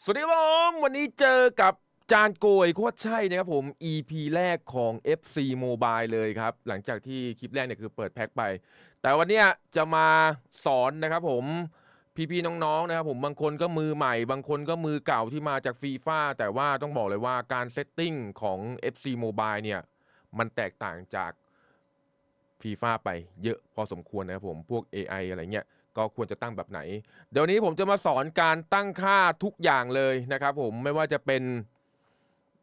สวัสดีครับวันนี้เจอกับจานโกยโคตรใช่นะครับผม EP แรกของ FC Mobile เลยครับหลังจากที่คลิปแรกเนี่ยคือเปิดแพ็คไปแต่วันนี้จะมาสอนนะครับผมพี่ๆน้องๆนะครับผมบางคนก็มือใหม่บางคนก็มือเก่าที่มาจากฟีฟ่าแต่ว่าต้องบอกเลยว่าการเซตติ้งของ FC Mobile เนี่ยมันแตกต่างจากฟีฟ่าไปเยอะพอสมควรนะครับผมพวก AI อะไรเงี้ยก็ควรจะตั้งแบบไหน เดี๋ยวนี้ผมจะมาสอนการตั้งค่าทุกอย่างเลยนะครับผม ไม่ว่าจะเป็น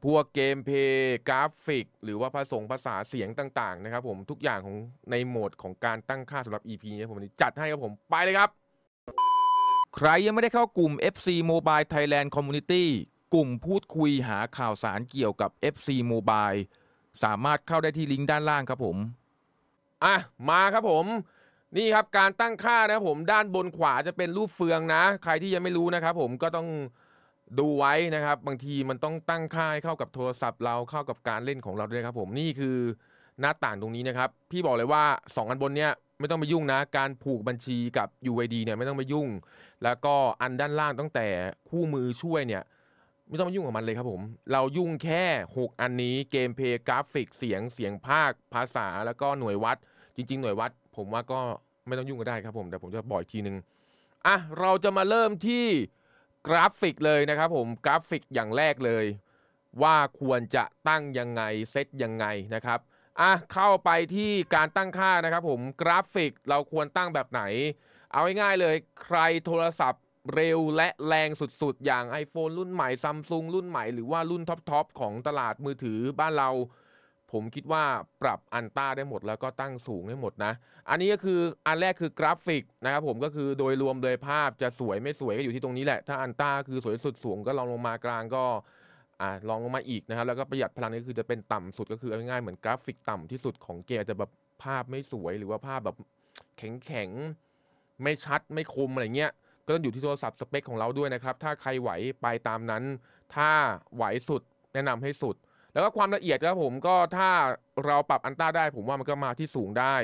พวกเกมเพย์กราฟิก หรือว่าผสมภาษาเสียงต่างๆนะครับผมทุกอย่างของในโหมดของการตั้งค่าสำหรับ EP นี้ผมจัดให้ครับผม ไปเลยครับ ใครยังไม่ได้เข้ากลุ่ม FC Mobile Thailand Community กลุ่มพูดคุยหาข่าวสารเกี่ยวกับ FC Mobile สามารถเข้าได้ที่ลิงก์ด้านล่างครับผมอ่ะมาครับผมนี่ครับการตั้งค่านะผมด้านบนขวาจะเป็นรูปเฟืองนะ ใครที่ยังไม่รู้นะครับผมก็ต้องดูไว้นะครับบางทีมันต้องตั้งค่าให้เข้ากับโทรศัพท์เราเข้ากับการเล่นของเราด้วยครับผมนี่คือหน้าต่างตรงนี้นะครับพี่บอกเลยว่า 2 อันบนเนี้ยไม่ต้องไปยุ่งนะ การผูกบัญชีกับ UID เนี่ยไม่ต้องไปยุ่ง แล้วก็อันด้านล่างตั้งแต่คู่มือช่วยเนี่ยไม่ต้องมายุ่งกับมันเลยครับผมเรายุ่งแค่ 6 อันนี้เกมเพย์กราฟิก เสียงเสียงภาคภาษาแล้วก็หน่วยวัดจริงๆ หน่วยวัดผมว่าก็ไม่ต้องยุ่งก็ได้ครับผม แต่ผมจะบ่อยทีนึงอ่ะเราจะมาเริ่มที่กราฟิกเลยนะครับผมกราฟิกอย่างแรกเลย ว่าควรจะตั้งยังไงเซตยังไงนะครับอ่ะเข้าไปที่การตั้งค่านะครับผมกราฟิกเราควรตั้งแบบไหน เอาง่ายๆเลย ใครโทรศัพท์เร็วและแรงสุดๆ อย่าง iPhone รุ่นใหม่ซัมซุงรุ่นใหม่หรือว่ารุ่นท็อปๆ ของตลาดมือถือบ้านเราผมคิดว่าปรับอันต้าได้หมดแล้วก็ตั้งสูงได้หมดนะ อันนี้ก็คืออันแรกคือกราฟิกนะครับผมก็คือโดยรวมเลยภาพจะสวยไม่สวยก็อยู่ที่ตรงนี้แหละ ถ้าอันต้าคือสวยสุดสูงก็ลองลงมากลางก็อ่าลองลงมาอีกนะครับแล้วก็ประหยัดพลังนี่คือจะเป็นต่ำสุด ก็คือง่ายๆเหมือนกราฟิกต่ำที่สุดของเกมจะแบบภาพไม่สวยหรือว่าภาพแบบแข็งๆไม่ชัดไม่คมอะไรเงี้ยก็ต้องอยู่ที่โทรศัพท์สเปคของเราด้วยนะครับถ้าใครไหวไปตามนั้น ถ้าไหวสุดแนะนำให้สุดแล้วก็ความละเอียดครับผมก็ถ้าเราปรับอันต้าได้ ผมว่ามันก็มาที่สูงได้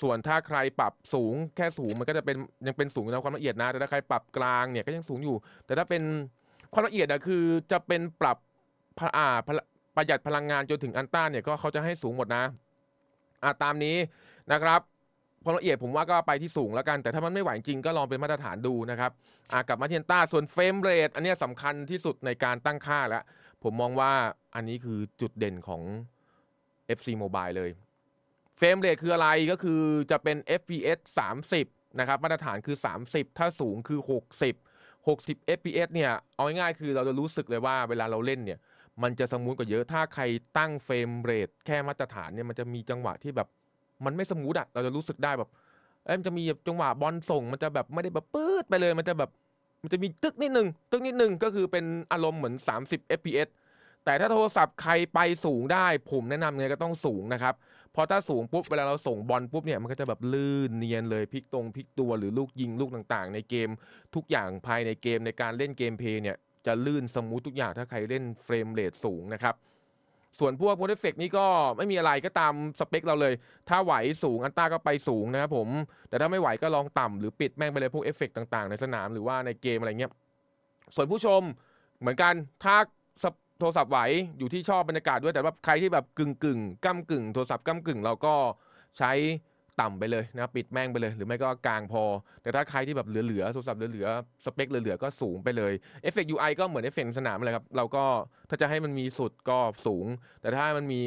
ส่วนถ้าใครปรับสูงแค่สูงมันก็จะเป็นยังเป็นสูงนะความละเอียดนะแต่ถ้าใครปรับกลางเนี่ยก็ยังสูงอยู่ แต่ถ้าเป็นความละเอียดอะคือจะเป็นปรับอ่าประหยัดพลังงานจนถึงอันต้าเนี่ยก็เขาจะให้สูงหมดนะอ่าตามนี้นะครับความละเอียดผมว่าก็ไปที่สูงแล้วกัน แต่ถ้ามันไม่ไหวจริงก็ลองเป็นมาตรฐานดูนะครับกลับมาเทียนต้าส่วนเฟรมเรทอันนี้สำคัญที่สุดในการตั้งค่าแล้วผมมองว่าอันนี้คือจุดเด่นของ FC Mobile เลยเฟรมเรทคืออะไรก็คือจะเป็น FPS 30 นะครับมาตรฐานคือ 30 ถ้าสูงคือ 60 60 FPS เนี่ยเอาง่ายๆ คือเราจะรู้สึกเลยว่าเวลาเราเล่นเนี่ยมันจะสมูทกว่าเยอะถ้าใครตั้งเฟรมเรทแค่มาตรฐานเนี่ยมันจะมีจังหวะที่แบบมันไม่สมูทอะเราจะรู้สึกได้แบบเอ้มันจะมีจังหวะบอลส่งมันจะแบบไม่ได้แบบปื๊ดไปเลยมันจะแบบมันจะมีตึกนิดนึงตึกนิดนึงก็คือเป็นอารมณ์เหมือน 30 fps แต่ถ้าโทรศัพท์ใครไปสูงได้ ผมแนะนำไงก็ต้องสูงนะครับเพราะถ้าสูงปุ๊บเวลาเราส่งบอลปุ๊บเนี่ยมันก็จะแบบลื่นเนียนเลยพลิกตรงพลิกตัวหรือลูกยิงลูกต่างๆ ในเกมทุกอย่างภายในเกมในการเล่นเกมเพย์เนี่ยจะลื่นสมูททุกอย่างถ้าใครเล่นเฟรมเรทสูงนะครับส่วนพวกโปรเฟเฟกนี่ก็ไม่มีอะไรก็ตามสเปคเราเลย ถ้าไหวสูงอันต้าก็ไปสูงนะครับผม แต่ถ้าไม่ไหวก็ลองต่ำหรือปิดแม่งไปเลย พวกเอฟเฟกต่างๆในสนามหรือว่าในเกมอะไรเงี้ยส่วนผู้ชมเหมือนกันถ้าโทรศัพท์ไหวอยู่ที่ชอบบรรยากาศด้วยแต่ว่าใครที่แบบกึ่งกึ่งก้มกึ่งโทรศัพท์ก้มกึ่งเราก็ใช้ต่ำไปเลยนะปิดแม่งไปเลย หรือไม่ก็กลางพอ แต่ถ้าใครที่แบบเหลือๆโทรศัพท์เหลือๆสเปคเหลือๆก็สูงไปเลยเอฟเฟกต์ยูไอก็เหมือนเอฟเฟกต์สนามเลยครับเราก็ถ้าจะให้มันมีสุดก็สูง แต่ถ้ามันมี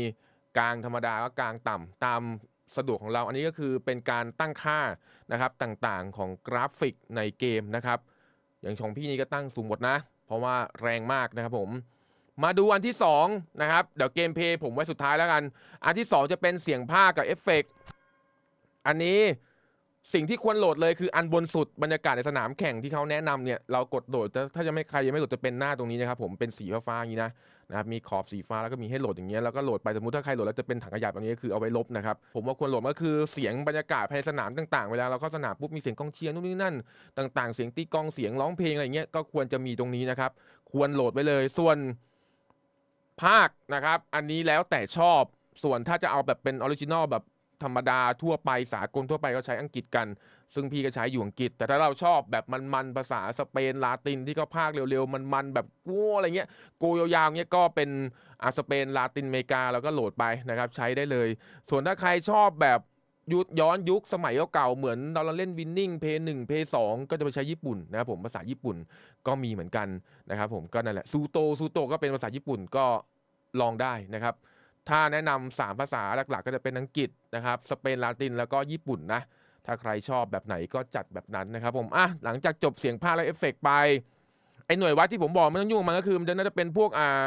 กลางธรรมดาก็กลางต่ำตามสะดวกของเรา อันนี้ก็คือเป็นการตั้งค่านะครับต่างๆของกราฟิกในเกมนะครับอย่างของพี่นี่ก็ตั้งสูงหมดนะ เพราะว่าแรงมากนะครับผมมาดูอันที่2นะครับเดี๋ยวเกมเพย์ผมไว้สุดท้ายแล้วกันอันที่ 2 จะเป็นเสียงภาคกับเอฟเฟกตอันนี้สิ่งที่ควรโหลดเลยคืออันบนสุดบรรยากาศในสนามแข่งที่เขาแนะนำเนี่ยเรากดโหลดถ้าจะไม่ใครยังไม่โหลดจะเป็นหน้าตรงนี้นะครับผมเป็นสีฟ้าๆอย่างนี้นะนะครับมีขอบสีฟ้าแล้วก็มีให้โหลดอย่างเงี้ยแล้วก็โหลดไปสมมติถ้าใครโหลดแล้วจะเป็นถังขยะแบบนี้คือเอาไว้ลบนะครับผมว่าควรโหลดก็คือเสียงบรรยากาศภายในสนามต่างๆเวลาเราเข้าสนามปุ๊บมีเสียงกองเชียร์นู่นนี่นั่น ต่าง ๆ เสียงตีกองเสียงร้องเพลงอะไรเงี้ยก็ควรจะมีตรงนี้นะครับควรโหลดไปเลยส่วนภาคนะครับอันนี้แล้วแต่ชอบส่วนถ้าจะเอาแบบเป็นออริจินอลแบบธรรมดาทั่วไป สากลทั่วไปก็ใช้อังกฤษกัน ซึ่งพี่ก็ใช้อยู่อังกฤษ แต่ถ้าเราชอบแบบมัน ๆ ภาษาสเปนลาตินที่เขาพากเร็วๆ มัน ๆ แบบกู้อะไรเงี้ยกูยาวๆเงี้ยก็เป็นอาสเปนลาตินอเมริกา แล้วก็โหลดไปนะครับ ใช้ได้เลย ส่วนถ้าใครชอบแบบยุย้อนยุคสมัยเก่าเหมือนเราเล่นวินนิ่งเพย์หนึ่งเพย์สองก็จะไปใช้ญี่ปุ่นนะครับผมภาษาญี่ปุ่นก็มีเหมือนกันนะครับ ผมก็นั่นแหละซูโตซูโตก็เป็นภาษาญี่ปุ่นก็ลองได้นะครับถ้าแนะนำ3ภาษาหลักๆก็จะเป็นอังกฤษนะครับสเปนลาตินแล้วก็ญี่ปุ่นนะ ถ้าใครชอบแบบไหนก็จัดแบบนั้นนะครับผมอ่ะหลังจากจบเสียงภาคและเอฟเฟกไป ไอ้หน่วยวัดที่ผมบอกไม่ต้องยุ่งมันก็คือมันน่าจะเป็นพวกอ่า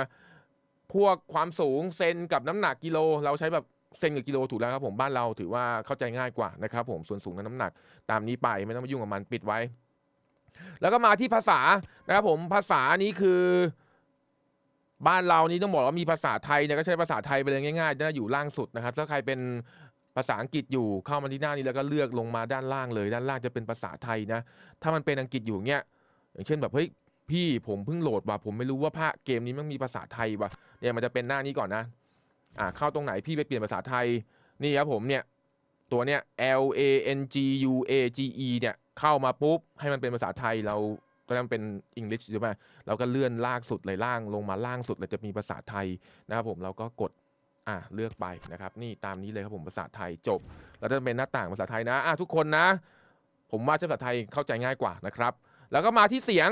พวกความสูงเซนกับน้ำหนักกิโล เราใช้แบบเซนกับกิโลถูกแล้วครับผมบ้านเราถือว่าเข้าใจง่ายกว่านะครับ ผมส่วนสูงกับน้ำหนักตามนี้ไปไม่ต้องมายุ่งกับมันปิดไว้ แล้วก็มาที่ภาษานะครับผมภาษานี้คือบ้านเรานี่ต้องบอกว่ามีภาษาไทยเนี่ยก็ใช้ภาษาไทยไปเลยง่ายๆจะอยู่ล่างสุดนะครับถ้าใครเป็นภาษาอังกฤษอยู่เข้ามาที่หน้านี้แล้วก็เลือกลงมาด้านล่างเลย ด้านล่างจะเป็นภาษาไทยนะถ้ามันเป็นอังกฤษอยู่เนี่ยอย่างเช่นแบบเฮ้ยพี่ผมเพิ่งโหลดว่ะผมไม่รู้ว่าภาคเกมนี้มันมีภาษาไทยว่ะเนี่ยมันจะเป็นหน้านี้ก่อนนะอ่าเข้าตรงไหนพี่ไปเปลี่ยนภาษาไทยนี่ครับผมเนี่ยตัวเนี่ย L A N G U A G E เนี่ยเข้ามาปุ๊บให้มันเป็นภาษาไทยเราก็จะเป็นอังกฤษใช่ไหมเราก็เลื่อนล่างสุดเลยล่างลงมาล่างสุดเลยจะมีภาษาไทยนะครับผมเราก็กดอ่ะเลือกไปนะครับ นี่ตามนี้เลยครับผมภาษาไทยจบแล้วจะเป็นหน้าต่างภาษาไทยนะอ่ะทุกคนนะ ผมว่าใช้ภาษาไทยเข้าใจง่ายกว่านะครับ แล้วก็มาที่เสียง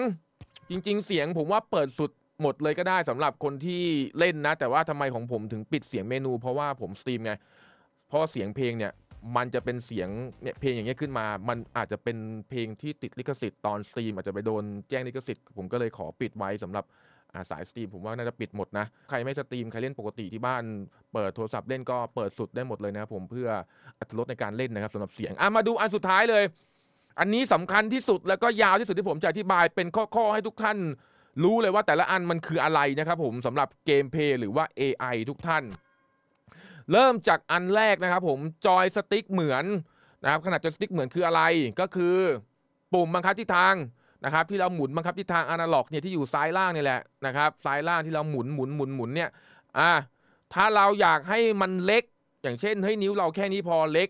จริงๆเสียงผมว่าเปิดสุดหมดเลยก็ได้สำหรับคนที่เล่นนะ แต่ว่าทำไมของผมถึงปิดเสียงเมนูเพราะว่าผมสตรีมไงเพราะเสียงเพลงเนี่ยมันจะเป็นเสียงเนี่ยเพลงอย่างเงี้ยขึ้นมา มันอาจจะเป็นเพลงที่ติดลิขสิทธิ์ตอนสตรีมอาจจะไปโดนแจ้งลิขสิทธิ์ผมก็เลยขอปิดไว้สำหรับสายสตรีมผมว่าน่าจะปิดหมดนะ ใครไม่สตรีมใครเล่นปกติที่บ้านเปิดโทรศัพท์เล่นก็เปิดสุดได้หมดเลยนะครับผมเพื่ออัตลดในการเล่นนะครับสำหรับเสียงอ่ะมาดูอันสุดท้ายเลย อันนี้สำคัญที่สุดแล้วก็ยาวที่สุดที่ผมจะอธิบายเป็นข้ออให้ทุกท่าน รู้เลยว่าแต่ละอันมันคืออะไรนะครับผมสำหรับเกมเพย์หรือว่า AI ทุกท่านเริ่มจากอันแรกนะครับ ผมจอยสติ๊กเหมือนนะครับขนาดจอยสติ๊กเหมือนคืออะไรก็คือปุ่มบังคับทิศทางนะครับที่เราหมุนบังคับทิศทางอนาล็อกเนี่ยที่อยู่ซ้ายล่างนี่แหละนะครับ ซ้ายล่างที่เราหมุนหมุนหมุนหมุนเนี่ยอ่าถ้าเราอยากให้มันเล็ก อย่างเช่นให้นิ้วเราแค่นี้พอเล็ก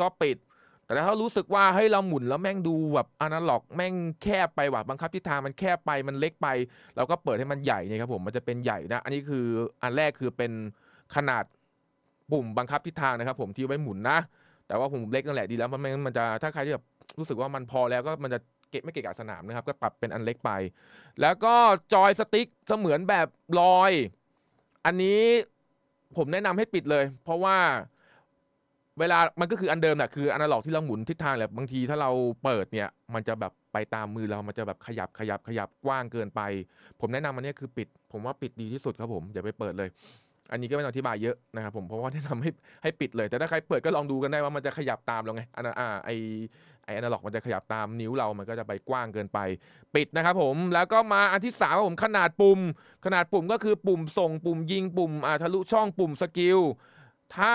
ก็ปิด แต่ถ้ารู้สึกว่าให้เราหมุนแล้วแม่งดูแบบอนาล็อกแม่งแคบไปว่ะบังคับทิศทางมันแคบไปมันเล็กไป เราก็เปิดให้มันใหญ่เนี่ยครับผมมันจะเป็นใหญ่นะอันนี้คืออันแรกคือเป็นขนาดปุ่มบังคับทิศทางนะครับ ผมที่ไว้หมุนนะ แต่ว่าผมเล็กนั่นแหละดีแล้วเพราะไม่งั้นมันจะถ้าใครที่แบบรู้สึกว่ามันพอแล้วก็มันจะเก็บไม่เกะกะสนามนะครับ ก็ปรับเป็นอันเล็กไป แล้วก็จอยสติ๊กเสมือนแบบลอย อันนี้ผมแนะนำให้ปิดเลย เพราะว่าเวลามันก็คืออันเดิมแหละคืออนาล็อกที่เราหมุนทิศทางแหละบางทีถ้าเราเปิดเนี่ย มันจะแบบไปตามมือเรามันจะแบบขยับขยับขยับกว้างเกินไป ผมแนะนำอันนี้คือปิด ผมว่าปิดดีที่สุดครับผม อย่าไปเปิดเลยอันนี้ก็ไม่ต้องอธิบายเยอะนะครับผมเพราะว่าแนะนำให้ให้ปิดเลย แต่ถ้าใครเปิดก็ลองดูกันได้ว่ามันจะขยับตามเราไงอัน่าไอไออนาล็อกมันจะขยับตามนิ้วเรามันก็จะไปกว้างเกินไปปิดนะครับผมแล้วก็มาอันที่สามผมขนาดปุ่มขนาดปุ่มก็คือปุ่มส่งปุ่มยิงปุ่มอ่าทะลุช่องปุ่มสกิลถ้า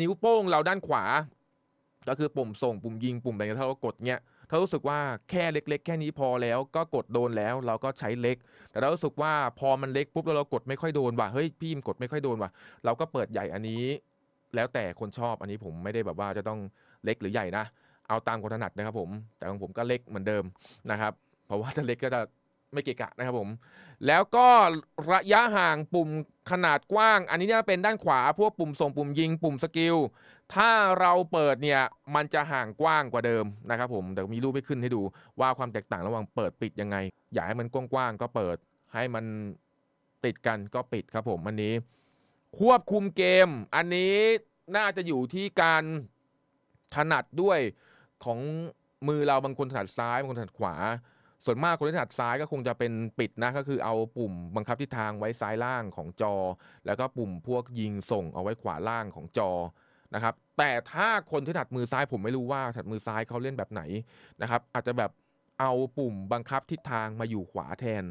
นิ้วโป้งเราด้านขวา ก็คือปุ่มส่งปุ่มยิงปุ่มอะไรเงี้ยถ้าเรากดเงี้ยขารู้สึกว่าแค่เล็กๆ แค่นี้พอแล้วก็กดโดนแล้ว เราก็ใช้เล็ก แต่เรารู้สึกว่าพอมันเล็กปุ๊บแล้วเรากดไม่ค่อยโดนว่ะเฮ้ยพี่มกดไม่ค่อยโดนว่ะเราก็เปิดใหญ่อันนี้ แล้วแต่คนชอบอันนี้ผมไม่ได้แบบว่าจะต้องเล็กหรือใหญ่นะเอาตามคนถนัดนะครับผม แต่ของผมก็เล็กเหมือนเดิมนะครับเพราะว่าถ้าเล็กก็จะไม่เกะกะนะครับผม แล้วก็ระยะห่างปุ่มขนาดกว้าง อันนี้จะเป็นด้านขวา พวกปุ่มส่ง ปุ่มยิงปุ่มสกิล ถ้าเราเปิดเนี่ย มันจะห่างกว้างกว่าเดิมนะครับผม เดี๋ยวมีรูปให้ขึ้นให้ดูว่าความแตกต่างระหว่างเปิดปิดยังไง อยากให้มันกว้างงก็เปิด ให้มันติดกันก็ปิดครับผม อันนี้ ควบคุมเกม อันนี้น่าจะอยู่ที่การถนัดด้วยของมือเราบางคนถนัดซ้ายบางคนถนัดขวาส่วนมากคนที่ถนัดซ้ายก็คงจะเป็นปิดนะก็คือเอาปุ่มบังคับทิศทางไว้ซ้ายล่างของจอ แล้วก็ปุ่มพวกยิงส่งเอาไว้ขวาล่างของจอนะครับแต่ถ้าคนที่ถัดมือซ้ายผมไม่รู้ว่าถัดมือซ้ายเขาเล่นแบบไหนนะครับอาจจะแบบเอาปุ่มบังคับทิศทางมาอยู่ขวาแทน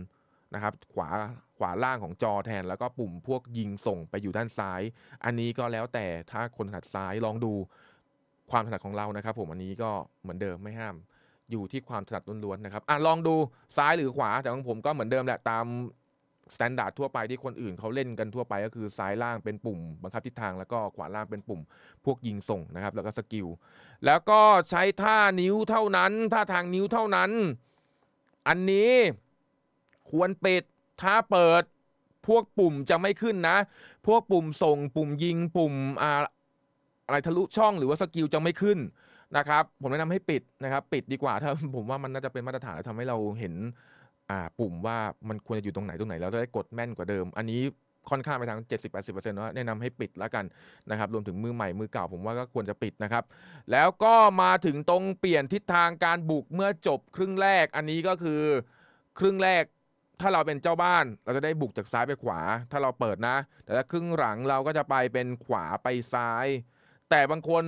นะครับขวาขวาล่างของจอแทน แล้วก็ปุ่มพวกยิงส่งไปอยู่ด้านซ้าย อันนี้ก็แล้วแต่ถ้าคนถัดซ้ายลองดูความถนัดของเรานะครับ ผมอันนี้ก็เหมือนเดิมไม่ห้ามอยู่ที่ความถนัดล้วนๆ นะครับอ่ะลองดูซ้ายหรือขวาแต่ของผมก็เหมือนเดิมแหละตามสแตนดาร์ดทั่วไปที่คนอื่นเขาเล่นกันทั่วไป ก็คือซ้ายล่างเป็นปุ่ม บังคับทิศทางแล้วก็ขวาล่างเป็นปุ่ม พวกยิงส่งนะครับแล้วก็สกิลแล้วก็ใช้ท่านิ้วเท่านั้นท่าทางนิ้วเท่านั้น อันนี้ ควรปิดถ้าเปิดพวกปุ่มจะไม่ขึ้นนะ พวกปุ่มส่ง ปุ่มยิงปุ่มอะไรทะลุช่อง หรือว่าสกิลจะไม่ขึ้นนะครับผมแนะนำให้ปิดนะครับปิดดีกว่าถ้าผมว่ามันน่าจะเป็นมาตรฐานแล้วทำให้เราเห็นปุ่มว่ามันควรจะอยู่ตรงไหนตรงไหนแล้วจะได้กดแม่นกว่าเดิม อันนี้ค่อนข้างไปทาง70-80%ว่าแนะนำให้ปิดแล้วกันนะครับรวมถึงมือใหม่มือเก่าผมว่าก็ควรจะปิดนะครับ แล้วก็มาถึงตรงเปลี่ยนทิศทางการบุกเมื่อจบครึ่งแรกอันนี้ก็คือครึ่งแรกถ้าเราเป็นเจ้าบ้าน เราจะได้บุกจากซ้ายไปขวา ถ้าเราเปิดนะ แต่ถ้าครึ่งหลังเราก็จะไปเป็นขวาไปซ้าย แต่บางคน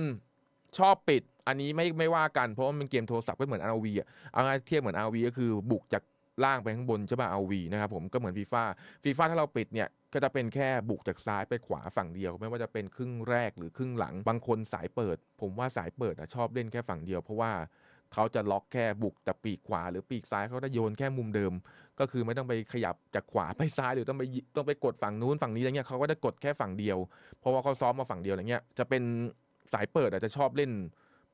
ชอบปิดอันนี้ไม่ไม่ว่ากัน เพราะว่ามันเกมโทรศัพท์ก็เหมือนอาวีอ่ะเอาง่ายเทียบเหมือนอาวีก็คือบุกจากล่างไปข้างบนใช่ป่ะอาวีนะครับผมก็เหมือนฟีฟ่าฟีฟ่าถ้าเราปิดเนี่ยก็จะเป็นแค่บุกจากซ้ายไปขวาฝั่งเดียว ไม่ว่าจะเป็นครึ่งแรกหรือครึ่งหลัง บางคนสายเปิด ผมว่าสายเปิดอะชอบเล่นแค่ฝั่งเดียวเพราะว่าเขาจะล็อกแค่บุกแต่ปีกขวาหรือปีกซ้ายเขาจะโยนแค่มุมเดิม ก็คือไม่ต้องไปขยับจากขวาไปซ้ายหรือต้องไปต้องไปกดฝั่งนู้นฝั่งนี้อะไรเงี้ยเขาก็จะกดแค่ฝั่งเดียว เพราะว่าเขาซ้อมมาฝั่งเดียวอะไรเงี้ยจะเป็นสายเปิดอาจจะชอบเล่น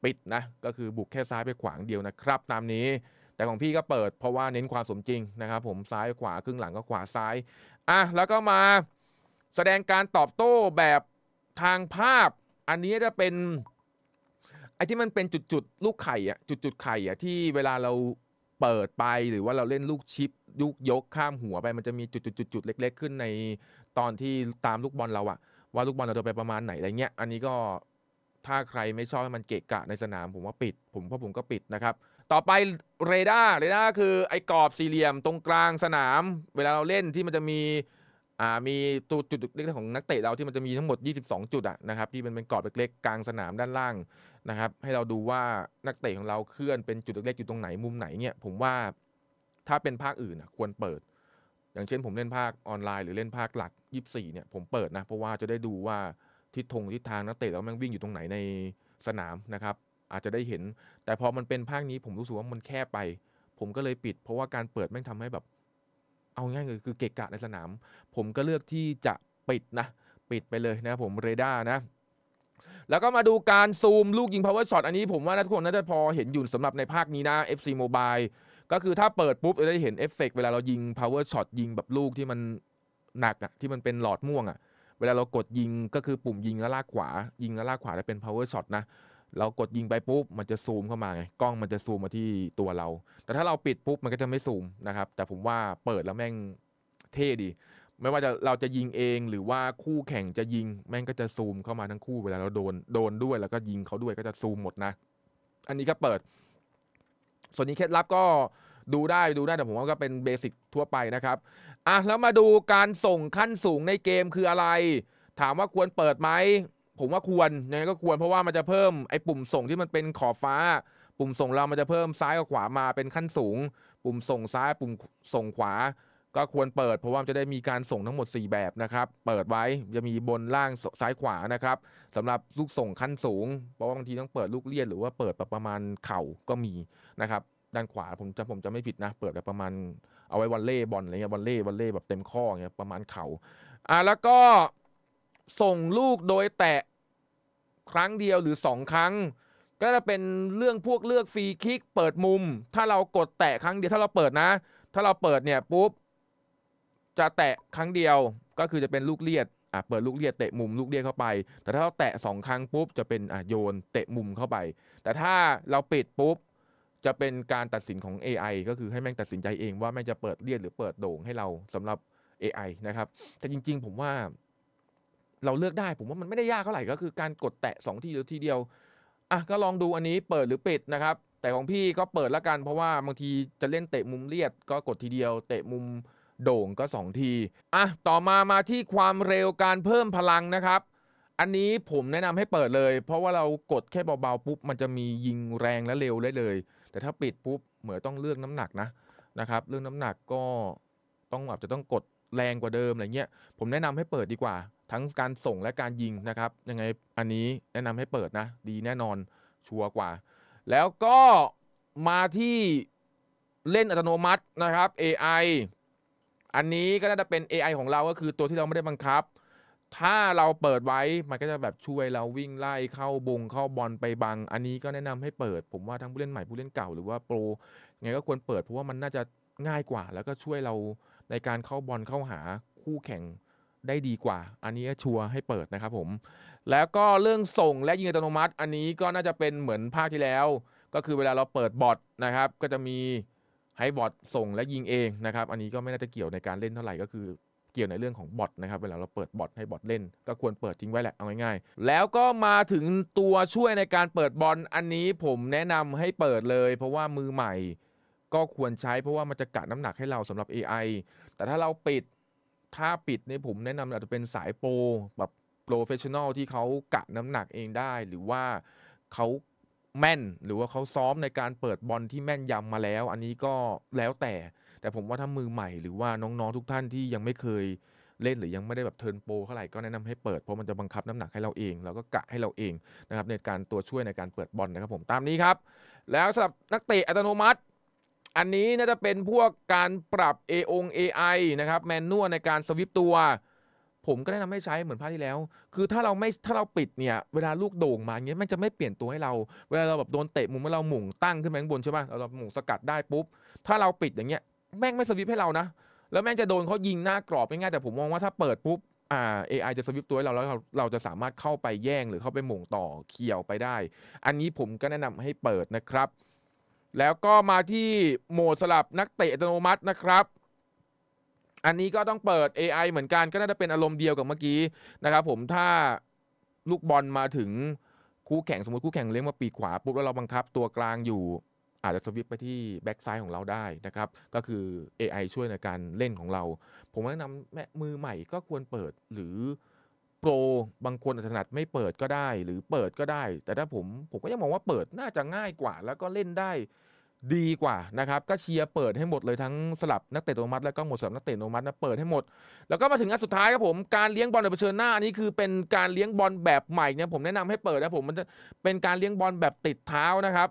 ปิดนะ ก็คือบุกแค่ซ้ายไปขวางเดียวนะครับ ตามนี้ แต่ของพี่ก็เปิดเพราะว่าเน้นความสมจริงนะครับผมซ้ายขวาครึ่งหลังก็ขวาซ้ายอ่ะแล้วก็มาแสดงการตอบโต้แบบทางภาพ อันนี้จะเป็น ไอ้ที่มันเป็นจุดๆลูกไข่อะจุดๆไข่อะที่เวลาเราเปิดไปหรือว่าเราเล่นลูกชิปลูกยกข้ามหัวไปมันจะมีจุดๆๆเล็กๆขึ้นในตอนที่ตามลูกบอลเราอะว่าลูกบอลเราจะไปประมาณไหนอะไรเงี้ยอันนี้ก็ถ้าใครไม่ชอบให้มันเกะกะในสนามผมว่าปิด ผมเพราะผมก็ปิดนะครับต่อไปเรดาร์เรดาร์คือ ไอ้กรอบสี่เหลี่ยมตรงกลางสนาม เวลาเราเล่นที่มันจะมีอ่ามีตัวจุดเล็กๆของนักเตะเราที่มันจะมีทั้งหมด 22 จุดอะนะครับ ที่มันเป็นกรอบเล็กๆ กลางสนามด้านล่างนะครับ ให้เราดูว่านักเตะของเราเคลื่อนเป็นจุดเล็กๆอยู่ตรงไหนมุมไหนเนี่ยผมว่าถ้าเป็นภาคอื่นควรเปิด อย่างเช่นผมเล่นภาคออนไลน์หรือเล่นภาคหลัก24เนี่ย ผมเปิดนะ เพราะว่าจะได้ดูว่าทิศทงทิศทางนักเตะแล้วมันวิ่งอยู่ตรงไหนในสนามนะครับ อาจจะได้เห็น แต่พอมันเป็นภาคนี้ผมรู้สึกว่ามันแคบไป ผมก็เลยปิด เพราะว่าการเปิดแม่งทำให้แบบ เอาง่ายเลยคือเกะกะในสนาม ผมก็เลือกที่จะปิดนะ ปิดไปเลยนะผม เรดาร์นะ แล้วก็มาดูการซูมลูกยิงพาวเวอร์ช็อตอันนี้ผมว่าทุกคนน่าจะพอเห็นอยู่สำหรับในภาคนี้นะ FC Mobile ก็คือถ้าเปิดปุ๊บจะได้เห็นเอฟเฟกเวลาเรายิงพาวเวอร์ช็อตยิงแบบลูกที่มันหนักอะที่มันเป็นหลอดม่วงอะเวลาเรากดยิงก็คือปุ่มยิงแล้วลากขวา ยิงแล้วลากขวาจะเป็น power shot นะ เรากดยิงไปปุ๊บมันจะซูมเข้ามาไงกล้องมันจะซูมมาที่ตัวเรา แต่ถ้าเราปิดปุ๊บมันก็จะไม่ซูมนะครับ แต่ผมว่าเปิดแล้วแม่งเท่ดี ไม่ว่าจะเราจะยิงเองหรือว่าคู่แข่งจะยิง แม่งก็จะซูมเข้ามาทั้งคู่เวลาเราโดนโดนด้วยแล้วก็ยิงเขาด้วยก็จะซูมหมดนะ อันนี้ก็เปิด ส่วนนี้เคล็ดลับก็ดูได้ดูได้แต่ผมว่าก็เป็นเบสิกทั่วไปนะครับอ่ะแล้วมาดูการส่งขั้นสูงในเกมคืออะไร ถามว่าควรเปิดไหมผมว่าควรยังไงก็ควรเพราะว่ามันจะเพิ่มไอ้ปุ่มส่งที่มันเป็นขอบฟ้า ปุ่มส่งเรามันจะเพิ่มซ้ายกับขวามาเป็นขั้นสูง ปุ่มส่งซ้ายปุ่มส่งขวา ก็ควรเปิด เพราะว่าจะได้มีการส่งทั้งหมด 4 แบบนะครับ เปิดไว้จะมีบนล่างซ้ายขวานะครับสำหรับลูกส่งขั้นสูงเพราะว่าบางทีต้องเปิดลูกเลียนหรือว่าเปิดประมาณเข่าก็มีนะครับด้านขวาผมจะผมจะไม่ผิดนะ เปิดแบบประมาณเอาไว้วันเล่บอลอะไรเงี้ยวันเล่วันเล่แบบเต็มข้อเงี้ยประมาณเขา่าอ่ะแล้วก็ส่งลูกโดยแตะครั้งเดียวหรือ 2 ครั้ง ก็จะเป็นเรื่องพวกเลือกฟรีคิกเปิดมุม ถ้าเรากดแตะครั้งเดียวถ้าเราเปิดนะ ถ้าเราเปิดเนี่ยปุ๊บ จะแตะครั้งเดียวก็คือจะเป็นลูกเลียดอ่ะเปิดลูกเลียดเตะมุมลูกเลียดเข้าไป แต่ถ้าเราแตะ2ครั้งปุ๊บจะเป็นอ่ะโยนเตะมุมเข้าไป แต่ถ้าเราปิดปุ๊บจะเป็นการตัดสินของ AI ก็คือให้แม่งตัดสินใจเองว่าแม่งจะเปิดเลียดหรือเปิดโด่งให้เราสำหรับ AI นะครับ แต่จริงๆ ผมว่าเราเลือกได้ผมว่ามันไม่ได้ยากเท่าไหร่ก็คือการกดแตะ 2 ที่หรือทีเดียว อ่ะก็ลองดูอันนี้เปิดหรือปิดนะครับ แต่ของพี่ก็เปิดละกันเพราะว่าบางทีจะเล่นเตะมุมเลียด ก็กดทีเดียวเตะมุมโด่งก็2ที อ่ะต่อมามาที่ความเร็วการเพิ่มพลังนะครับ อันนี้ผมแนะนำให้เปิดเลย เพราะว่าเรากดแค่เบาๆปุ๊บมันจะมียิงแรงและเร็วได้เลยแต่ถ้าปิดปุ๊บเหมือต้องเลือกน้ำหนักนะนะครับ เรื่องน้ำหนักก็ต้องแบบจะต้องกดแรงกว่าเดิมอะไรเงี้ยผมแนะนำให้เปิดดีกว่าทั้งการส่งและการยิงนะครับ ยังไงอันนี้แนะนำให้เปิดนะ ดีแน่นอนชัวร์กว่า แล้วก็มาที่เล่นอัตโนมัตินะครับ AI อันนี้ก็น่าจะเป็น AI ของเรา ก็คือตัวที่เราไม่ได้บังคับถ้าเราเปิดไว้ มันก็จะแบบช่วยเราวิ่งไล่เข้าบงเข้าบอลไปบัง อันนี้ก็แนะนำให้เปิดผมว่าทั้งผู้เล่นใหม่ผู้เล่นเก่าหรือว่าโปร ไงก็ควรเปิดเพราะว่ามันน่าจะง่ายกว่า แล้วก็ช่วยเราในการเข้าบอลเข้าหาคู่แข่งได้ดีกว่า อันนี้ชัวร์ให้เปิดนะครับผมแล้วก็เรื่องส่งและยิงอัตโนมัติ อันนี้ก็น่าจะเป็นเหมือนภาคที่แล้ว ก็คือเวลาเราเปิดบอทนะครับ ก็จะมีให้บอทส่งและยิงเองนะครับ อันนี้ก็ไม่น่าจะเกี่ยวในการเล่นเท่าไหร่ก็คือเกี่ยวในเรื่องของบอทนะครับ เวลาเราเปิดบอทให้บอทเล่น ก็ควรเปิดทิ้งไว้แหละ เอาง่ายๆ แล้วก็มาถึงตัวช่วยในการเปิดบอลอันนี้ผมแนะนำให้เปิดเลย เพราะว่ามือใหม่ ก็ควรใช้เพราะว่ามันจะกะน้ำหนักให้เราสำหรับ AI แต่ถ้าเราปิดถ้าปิดในี่ผมแนะนำอาจจะเป็นสายโปร แบบโปรเฟชชั่นอลที่เขากะน้ำหนักเองได้ หรือว่าเขาแม่นหรือว่าเขาซ้อมในการเปิดบอลที่แม่นยำมาแล้ว อันนี้ก็แล้วแต่แต่ผมว่าถ้ามือใหม่หรือว่าน้องๆ ทุกท่านที่ยังไม่เคยเล่นหรือยังไม่ได้แบบเทิร์นโปรเท่าไหร่ ก็แนะนำให้เปิด เพราะมันจะบังคับน้ำหนักให้เราเองแล้วก็กะให้เราเองนะครับในการตัวช่วยในการเปิดบอลนะครับผม ตามนี้ครับ แล้วสำหรับนักเตะอัตโนมัติ อันนี้น่าจะเป็นพวกการปรับ A องเอไอนะครับแมนนวลในการสวิปตัว ผมก็แนะนำให้ใช้เหมือนภาคที่แล้ว คือถ้าเราไม่ถ้าเราปิดเนี่ยเวลาลูกโด่งมาเงี้ยมันจะไม่เปลี่ยนตัวให้เราเวลาเราแบบโดนเตะมุมเมื่อเราหมุงตั้งขึ้นไปข้างบนใช่ป่ะเราหมุงสกัดได้ปุ๊บถ้าเราปิดอย่างเงี้ยแม่งไม่สวิปให้เรานะ แล้วแม่งจะโดนเขายิงหน้ากรอบง่ายๆ แต่ผมมองว่าถ้าเปิดปุ๊บอ่า AI จะสวิปตัวให้เราแล้วเราเราจะสามารถเข้าไปแย่งหรือเข้าไปหม่งต่อเคี่ยวไปได้ อันนี้ผมก็แนะนำให้เปิดนะครับ แล้วก็มาที่โหมดสลับนักเตะอัตโนมัตินะครับ อันนี้ก็ต้องเปิด AI เหมือนกันก็น่าจะเป็นอารมณ์เดียวกับเมื่อกี้นะครับ ผม ถ้าลูกบอลมาถึงคู่แข่งสมมติคู่แข่งเลี้ยงมาปีขวาปุ๊บแล้วเราบังคับตัวกลางอยู่อาจจะสวิตไปที่แบ็กไซด์ของเราได้นะครับก็คือ AI ช่วยในการเล่นของเรา ผมแนะนำแม่มือใหม่ก็ควรเปิดหรือโปรบางคนถนัดไม่เปิดก็ได้ หรือเปิดก็ได้ แต่ถ้าผมผมก็ยังมองว่าเปิดน่าจะง่ายกว่า แล้วก็เล่นได้ดีกว่านะครับก็เชียร์เปิดให้หมดเลยทั้งสลับนักเตะโนมัตแล้วก็หมดสลับนักเตะโนมัตนะเปิดให้หมดแล้วก็มาถึงอันสุดท้ายครับผมการเลี้ยงบอลแบบเผชิญหน้านี้คือเป็นการเลี้ยงบอลแบบใหม่เนี่ยผมแนะนำให้เปิดนะผมมันจะเป็นการเลี้ยงบอลแบบติดเท้านะครับ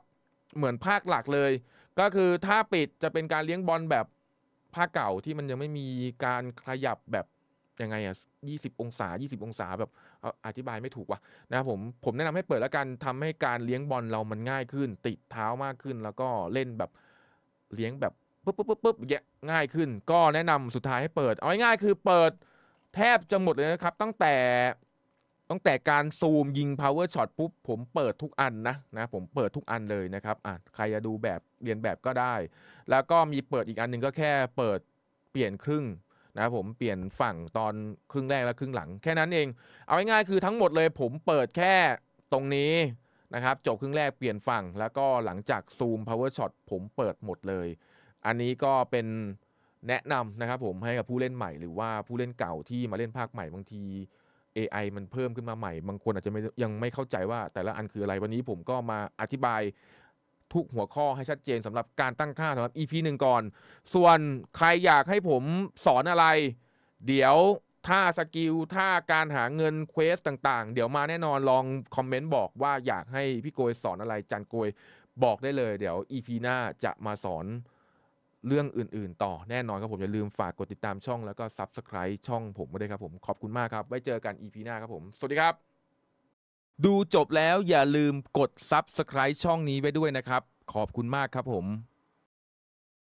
เหมือนภาคหลักเลย ก็คือถ้าปิดจะเป็นการเลี้ยงบอลแบบภาคเก่าที่มันยังไม่มีการขยับแบบยังไงอะยี่สิบองศา 20 องศาแบบอธิบายไม่ถูกว่ะนะครับผมผมแนะนำให้เปิดแล้วกันทำให้การเลี้ยงบอลเรามันง่ายขึ้น ติดเท้ามากขึ้นแล้วก็เล่นแบบเลี้ยงแบบปุ๊บปุ๊บปุ๊บปย๊บง่ายขึ้น ก็แนะนำสุดท้ายให้เปิดเอาง่ายคือเปิดแทบจะหมดเลยนะครับ ตั้งแต่ตั้งแต่การซูมยิง power shot ปุ๊บ ผมเปิดทุกอันนะนะผมเปิดทุกอันเลยนะครับอ่ะใครจะดูแบบเรียนแบบก็ได้ แล้วก็มีเปิดอีกอันนึงก็แค่เปิดเปลี่ยนครึ่งนะผมเปลี่ยนฝั่งตอนครึ่งแรกและครึ่งหลังแค่นั้นเอง เอาง่ายๆคือทั้งหมดเลยผมเปิดแค่ตรงนี้ นะครับ จบครึ่งแรกเปลี่ยนฝั่ง แล้วก็หลังจากซูม power shot ผมเปิดหมดเลย อันนี้ก็เป็นแนะนำนะครับผมให้กับผู้เล่นใหม่หรือว่าผู้เล่นเก่าที่มาเล่นภาคใหม่บางที AI มันเพิ่มขึ้นมาใหม่ บางคนอาจจะยังไม่เข้าใจว่า แต่ละอันคืออะไรวันนี้ผมก็มาอธิบายทุกหัวข้อให้ชัดเจนสำหรับการตั้งค่าสำหรับ EP หนึ่งก่อน ส่วนใครอยากให้ผมสอนอะไร เดี๋ยว ถ้าสกิล ถ้าการหาเงินเควสต่างๆ เดี๋ยวมาแน่นอนลองคอมเมนต์บอกว่าอยากให้พี่โกยสอนอะไร จันโกย บอกได้เลย เดี๋ยว EP หน้าจะมาสอนเรื่องอื่นๆ ต่อแน่นอนครับผมอย่าลืมฝากกดติดตามช่องแล้วก็ Subscribe ช่องผมด้วยครับผม ขอบคุณมากครับ ไว้เจอกัน EP หน้าครับผม สวัสดีครับ ดูจบแล้วอย่าลืมกด Subscribe ช่องนี้ไว้ด้วยนะครับ ขอบคุณมากครับผม